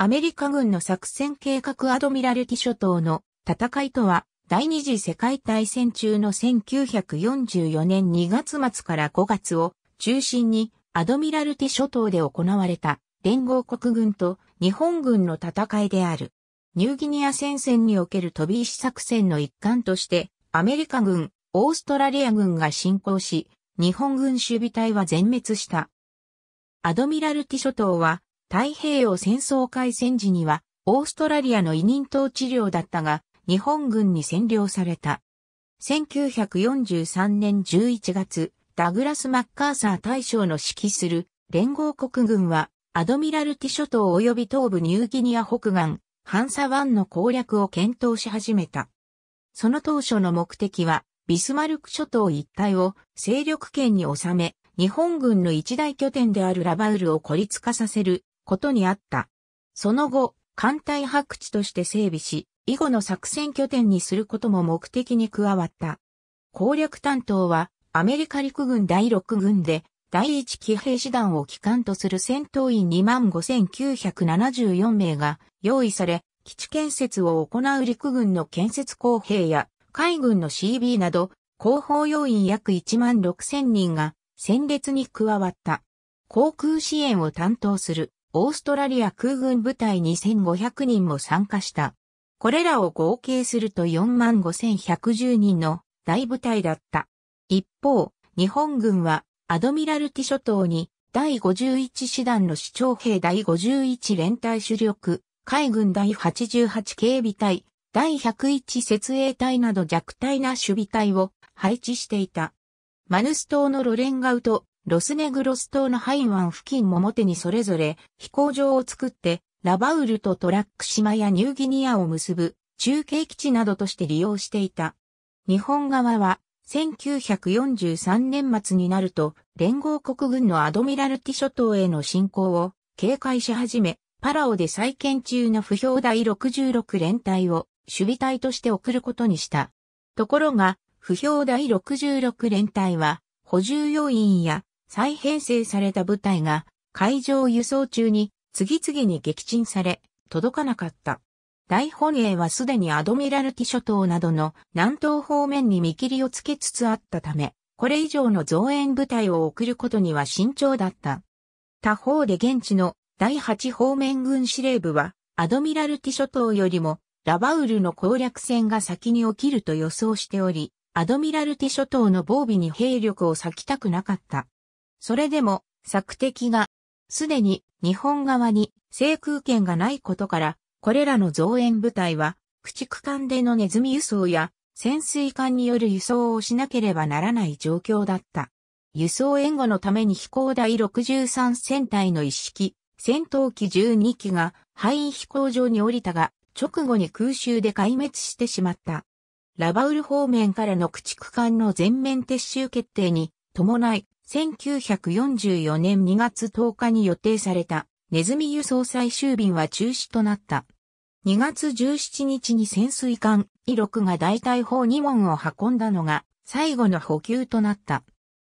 アメリカ軍の作戦計画アドミラルティ諸島の戦いとは、第二次世界大戦中の1944年2月末から5月を中心にアドミラルティ諸島で行われた連合国軍と日本軍の戦いである。ニューギニア戦線における飛び石作戦の一環として、アメリカ軍、オーストラリア軍が侵攻し、日本軍守備隊は全滅した。アドミラルティ諸島は太平洋戦争開戦時には、オーストラリアの委任統治領だったが、日本軍に占領された。1943年11月、ダグラス・マッカーサー大将の指揮する連合国軍は、アドミラルティ諸島及び東部ニューギニア北岸、ハンサ湾の攻略を検討し始めた。その当初の目的は、ビスマルク諸島一帯を勢力圏に収め、日本軍の一大拠点であるラバウルを孤立化させることにあった。その後、艦隊白地として整備し、以後の作戦拠点にすることも目的に加わった。攻略担当は、アメリカ陸軍第6軍で、第1騎兵師団を機関とする戦闘員25,974名が用意され、基地建設を行う陸軍の建設工兵や海軍の CB など、広報要員約1万6千人が戦列に加わった。航空支援を担当するオーストラリア空軍部隊2500人も参加した。これらを合計すると45110人の大部隊だった。一方、日本軍はアドミラルティ諸島に第51師団の市長兵第51連隊主力、海軍第88警備隊、第101設営隊など弱体な守備隊を配置していた。マヌス島のロレンガウトロスネグロス島のハイ湾付近ももてにそれぞれ飛行場を作って、ラバウルとトラック島やニューギニアを結ぶ中継基地などとして利用していた。日本側は1943年末になると連合国軍のアドミラルティ諸島への侵攻を警戒し始め、パラオで再建中の不評第66連隊を守備隊として送ることにした。ところが、不評第66連隊は補充要員や再編成された部隊が海上輸送中に次々に撃沈され、届かなかった。大本営はすでにアドミラルティ諸島などの南東方面に見切りをつけつつあったため、これ以上の増援部隊を送ることには慎重だった。他方で現地の第8方面軍司令部は、アドミラルティ諸島よりもラバウルの攻略戦が先に起きると予想しており、アドミラルティ諸島の防備に兵力を割きたくなかった。それでも、索敵が、すでに日本側に制空権がないことから、これらの増援部隊は、駆逐艦でのネズミ輸送や潜水艦による輸送をしなければならない状況だった。輸送援護のために飛行第63戦隊の一式、戦闘機12機が範囲飛行場に降りたが、直後に空襲で壊滅してしまった。ラバウル方面からの駆逐艦の全面撤収決定に伴い、1944年2月10日に予定されたネズミ輸送最終便は中止となった。2月17日に潜水艦イ6が大体砲2門を運んだのが最後の補給となった。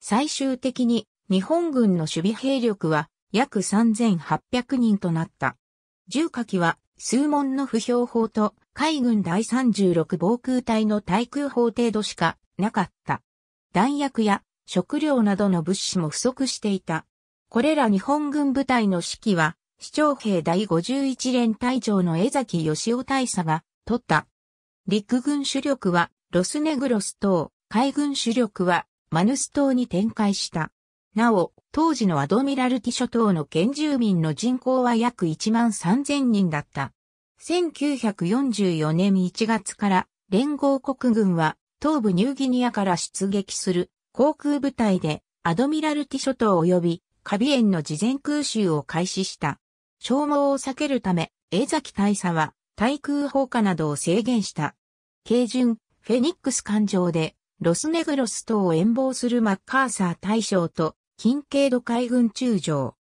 最終的に日本軍の守備兵力は約3800人となった。重火器は数門の不評砲と海軍第36防空隊の対空砲程度しかなかった。弾薬や食料などの物資も不足していた。これら日本軍部隊の指揮は、市長兵第51連隊長の江崎義雄大佐が取った。陸軍主力はロスネグロス島、海軍主力はマヌス島に展開した。なお、当時のアドミラルティ諸島の原住民の人口は約1万3000人だった。1944年1月から連合国軍は東部ニューギニアから出撃する航空部隊でアドミラルティ諸島及びカビエンの事前空襲を開始した。消耗を避けるため、江崎大佐は対空砲火などを制限した。軽巡、フェニックス艦上で、ロスネグロス島を遠望するマッカーサー大将と、近景度海軍中将。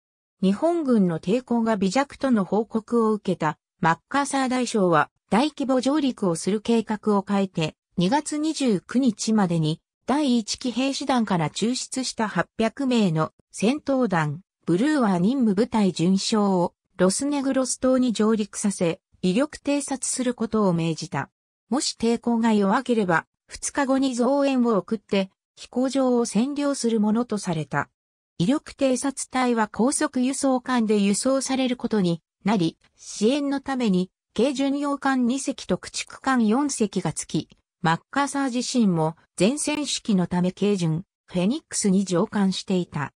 日本軍の抵抗が微弱との報告を受けた、マッカーサー大将は、大規模上陸をする計画を変えて、2月29日までに、第1期兵士団から抽出した800名の戦闘団、ブルーは任務部隊巡将をロスネグロス島に上陸させ、威力偵察することを命じた。もし抵抗が弱ければ、2日後に増援を送って、飛行場を占領するものとされた。威力偵察隊は高速輸送艦で輸送されることになり、支援のために、軽巡洋艦2隻と駆逐艦4隻が付き、マッカーサー自身も前線指揮のため軽巡、フェニックスに乗艦していた。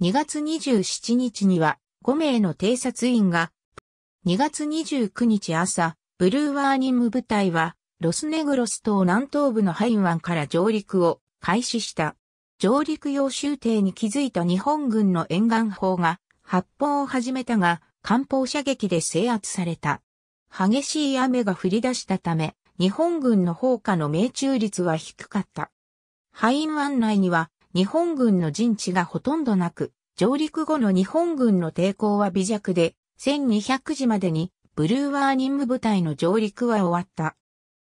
2月27日には5名の偵察員が、2月29日朝、ブルーワーニング部隊は、ロスネグロス島南東部のハイン湾から上陸を開始した。上陸用終艇に気づいた日本軍の沿岸砲が発砲を始めたが、艦砲射撃で制圧された。激しい雨が降り出したため、日本軍の砲火の命中率は低かった。ハイン湾内には日本軍の陣地がほとんどなく、上陸後の日本軍の抵抗は微弱で、1200時までにブルーワーニング部隊の上陸は終わった。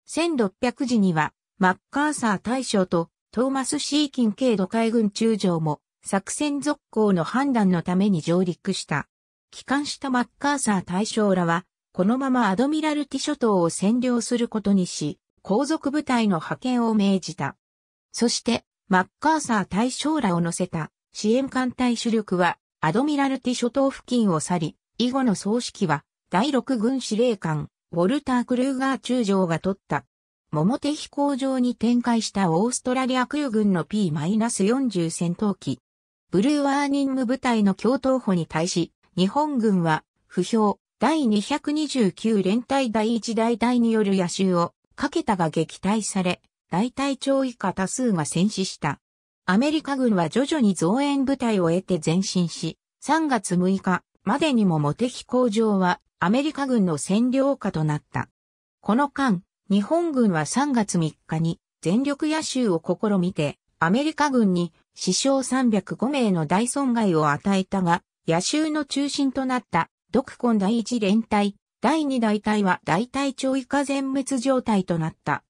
1600時にはマッカーサー大将とトーマス・シーキン系度海軍中将も作戦続行の判断のために上陸した。帰還したマッカーサー大将らはこのままアドミラルティ諸島を占領することにし、皇族部隊の派遣を命じた。そして、マッカーサー大将らを乗せた支援艦隊主力は、アドミラルティ諸島付近を去り、以後の総指揮は、第六軍司令官、ウォルター・クルーガー中将が取った。桃手飛行場に展開したオーストラリア空軍の P-40 戦闘機。ブルーワーニング部隊の共闘歩に対し、日本軍は、不評、第229連隊第1大隊による野襲を、かけたが撃退され、大隊長以下多数が戦死した。アメリカ軍は徐々に増援部隊を得て前進し、3月6日までにもモテキ工場はアメリカ軍の占領下となった。この間、日本軍は3月3日に全力野襲を試みて、アメリカ軍に死傷305名の大損害を与えたが、野襲の中心となった独根第一連隊、第二大隊は大隊長以下全滅状態となった。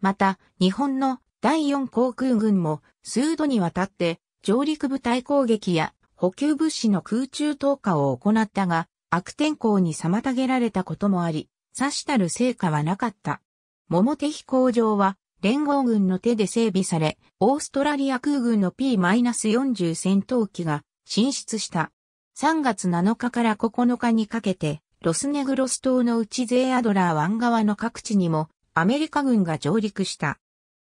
また、日本の第四航空軍も数度にわたって上陸部隊攻撃や補給物資の空中投下を行ったが、悪天候に妨げられたこともあり、さしたる成果はなかった。桃手飛行場は連合軍の手で整備され、オーストラリア空軍の P-40 戦闘機が進出した。3月7日から9日にかけて、ロスネグロス島の内勢ゼアドラー湾側の各地にもアメリカ軍が上陸した。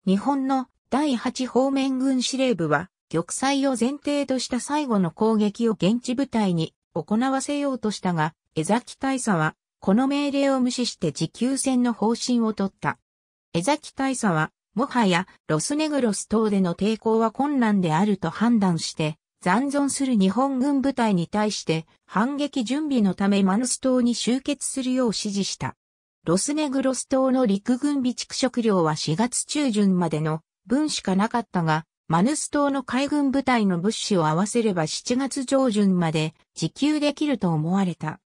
日本の第8方面軍司令部は、玉砕を前提とした最後の攻撃を現地部隊に行わせようとしたが、江崎大佐は、この命令を無視して持久戦の方針を取った。江崎大佐は、もはやロスネグロス島での抵抗は困難であると判断して、残存する日本軍部隊に対して反撃準備のためマヌス島に集結するよう指示した。ロスネグロス島の陸軍備蓄食料は4月中旬までの分しかなかったが、マヌス島の海軍部隊の物資を合わせれば7月上旬まで自給できると思われた。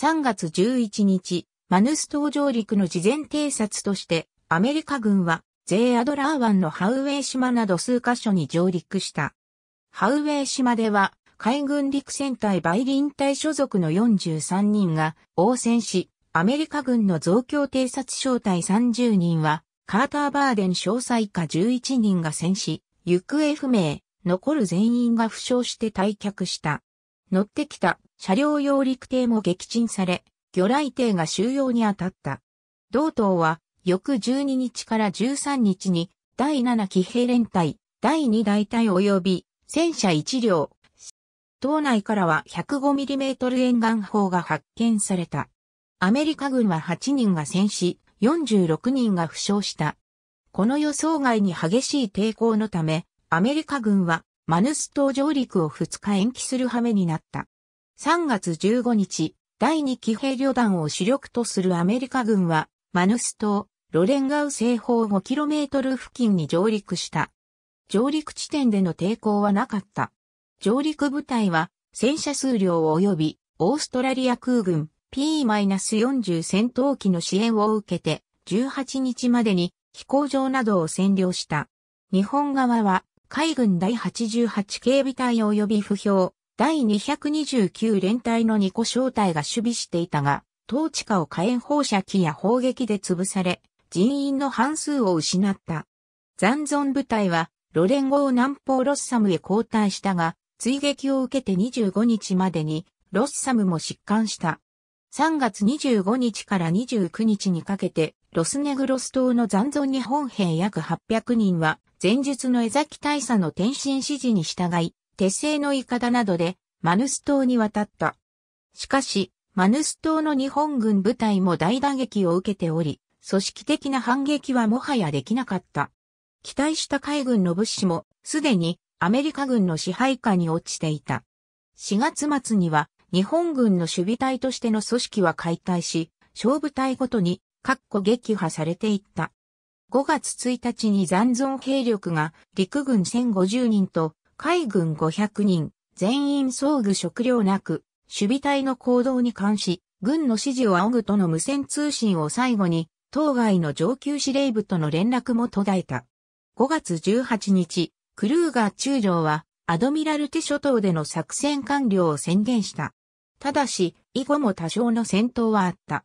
3月11日、マヌス島上陸の事前偵察としてアメリカ軍はゼイアドラー湾のハウウエイ島など数カ所に上陸した。ハウウェイ島では、海軍陸戦隊バイリン隊所属の43人が応戦し、アメリカ軍の増強偵察小隊30人は、カーターバーデン詳細下11人が戦死、行方不明、残る全員が負傷して退却した。乗ってきた車両用陸艇も撃沈され、魚雷艇が収容に当たった。同党は、翌12日から13日に、第7騎兵連隊、第2大隊及び戦車1両。島内からは 105mm 沿岸砲が発見された。アメリカ軍は8人が戦死、46人が負傷した。この予想外に激しい抵抗のため、アメリカ軍はマヌス島上陸を2日延期する羽目になった。3月15日、第2騎兵旅団を主力とするアメリカ軍は、マヌス島、ロレンガウ西方 5km 付近に上陸した。上陸地点での抵抗はなかった。上陸部隊は戦車数量及びオーストラリア空軍 P-40 戦闘機の支援を受けて18日までに飛行場などを占領した。日本側は海軍第88警備隊及び不評第229連隊の2個小隊が守備していたが、統治下を火炎放射器や砲撃で潰され、人員の半数を失った。残存部隊はロレン号南方ロッサムへ交代したが、追撃を受けて25日までに、ロッサムも疾患した。3月25日から29日にかけて、ロスネグロス島の残存日本兵約800人は、前述の江崎大佐の転身指示に従い、手製のイカダなどで、マヌス島に渡った。しかし、マヌス島の日本軍部隊も大打撃を受けており、組織的な反撃はもはやできなかった。期待した海軍の物資もすでにアメリカ軍の支配下に落ちていた。4月末には日本軍の守備隊としての組織は解体し、勝負隊ごとに各個撃破されていった。5月1日に残存兵力が陸軍1050人と海軍500人、全員装具食料なく、守備隊の行動に関し、軍の指示を仰ぐとの無線通信を最後に、当該の上級司令部との連絡も途絶えた。5月18日、クルーガー中将はアドミラルテ諸島での作戦完了を宣言した。ただし、以後も多少の戦闘はあった。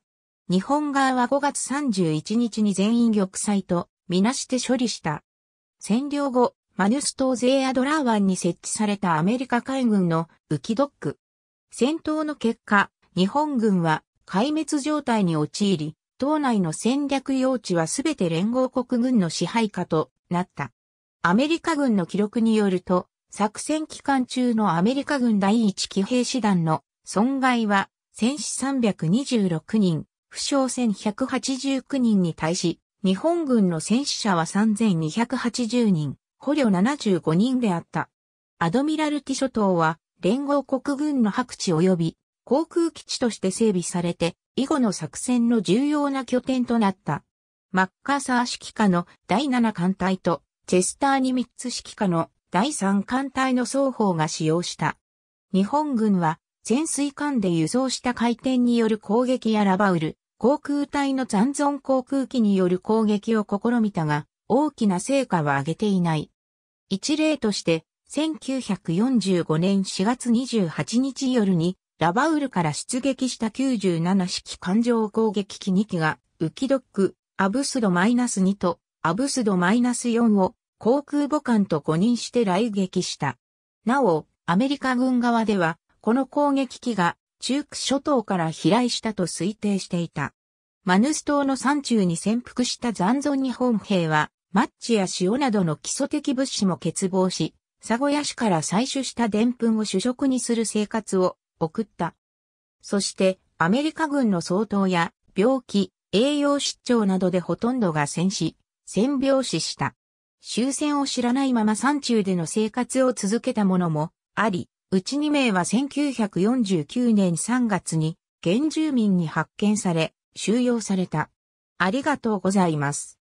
日本側は5月31日に全員玉砕とみなして処理した。占領後、マヌス島ゼーアドラー湾に設置されたアメリカ海軍の浮きドック。戦闘の結果、日本軍は壊滅状態に陥り、島内の戦略用地はすべて連合国軍の支配下となった。アメリカ軍の記録によると、作戦期間中のアメリカ軍第1騎兵師団の損害は、戦死326人、負傷1189人に対し、日本軍の戦死者は3280人、捕虜75人であった。アドミラルティ諸島は、連合国軍の白地及び、航空基地として整備されて、以後の作戦の重要な拠点となった。マッカーサー指揮下の第7艦隊とチェスターニミッツ指揮下の第3艦隊の双方が使用した。日本軍は潜水艦で輸送した回転による攻撃やラバウル、航空隊の残存航空機による攻撃を試みたが、大きな成果は上げていない。一例として、1945年4月28日夜に、ラバウルから出撃した97式艦上攻撃機2機が、浮きドック、アブスド -2 とアブスド -4 を航空母艦と誤認して来撃した。なお、アメリカ軍側では、この攻撃機が中区諸島から飛来したと推定していた。マヌス島の山中に潜伏した残存日本兵は、マッチや塩などの基礎的物資も欠乏し、サゴヤ市から採取した澱粉を主食にする生活を送った。そして、アメリカ軍の総統や病気、栄養失調などでほとんどが戦死、戦病死した。終戦を知らないまま山中での生活を続けた者もあり、うち2名は1949年3月に原住民に発見され、収容された。ありがとうございます。